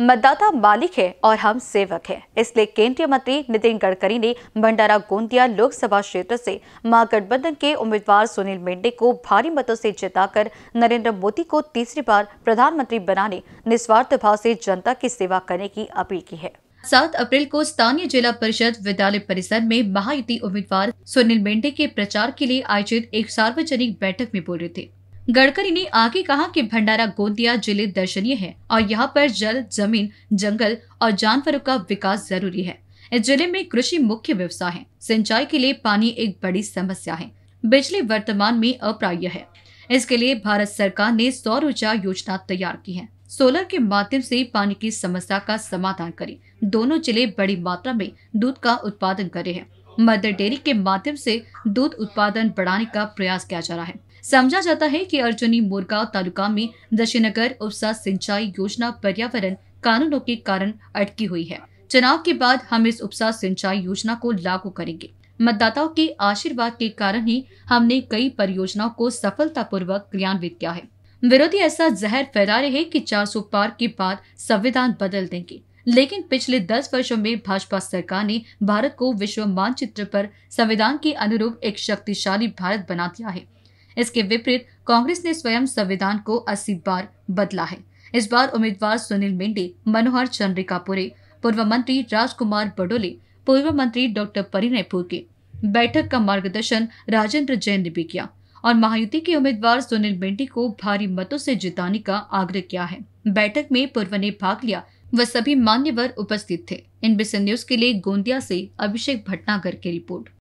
मतदाता मालिक है और हम सेवक हैं इसलिए केंद्रीय मंत्री नितिन गडकरी ने भंडारा गोंदिया लोकसभा क्षेत्र से महागठबंधन के उम्मीदवार सुनील मेंडे को भारी मतों से जिताकर नरेंद्र मोदी को तीसरी बार प्रधानमंत्री बनाने निस्वार्थ भाव से जनता की सेवा करने की अपील की है सात अप्रैल को स्थानीय जिला परिषद विद्यालय परिसर में महायुति उम्मीदवार सुनील मेंढे के प्रचार के लिए आयोजित एक सार्वजनिक बैठक में बोल रहे थे गडकरी ने आगे कहा कि भंडारा गोंदिया जिले दर्शनीय है और यहाँ पर जल जमीन जंगल और जानवरों का विकास जरूरी है इस जिले में कृषि मुख्य व्यवसाय है सिंचाई के लिए पानी एक बड़ी समस्या है बिजली वर्तमान में अप्राय है इसके लिए भारत सरकार ने सौर ऊर्जा योजना तैयार की है सोलर के माध्यम से पानी की समस्या का समाधान करें दोनों जिले बड़ी मात्रा में दूध का उत्पादन कर रहे हैं मदर डेयरी के माध्यम से दूध उत्पादन बढ़ाने का प्रयास किया जा रहा है समझा जाता है कि अर्जुनी मोरगा तालुका में दशीनगर उपसा सिंचाई योजना पर्यावरण कानूनों के कारण अटकी हुई है चुनाव के बाद हम इस उपसा सिंचाई योजना को लागू करेंगे मतदाताओं के आशीर्वाद के कारण ही हमने कई परियोजनाओं को सफलतापूर्वक क्रियान्वित किया है विरोधी ऐसा जहर फैला रहे कि 400 पार के बाद संविधान बदल देंगे लेकिन पिछले 10 वर्षों में भाजपा सरकार ने भारत को विश्व मानचित्र पर संविधान के अनुरूप एक शक्तिशाली भारत बना दिया है इसके विपरीत कांग्रेस ने स्वयं संविधान को अस्सी बार बदला है इस बार उम्मीदवार सुनील मिंडे मनोहर चंद्रिकापुरे पूर्व मंत्री राजकुमार बडोले पूर्व मंत्री डॉक्टर परिणय पुरके बैठक का मार्गदर्शन राजेंद्र जैन ने भी किया और महायुति के उम्मीदवार सुनील मिंडी को भारी मतों से जिताने का आग्रह किया है बैठक में पूर्व ने भाग लिया व सभी मान्यवर उपस्थित थे इन बिसे न्यूज के लिए गोंदिया से अभिषेक भटनागर की रिपोर्ट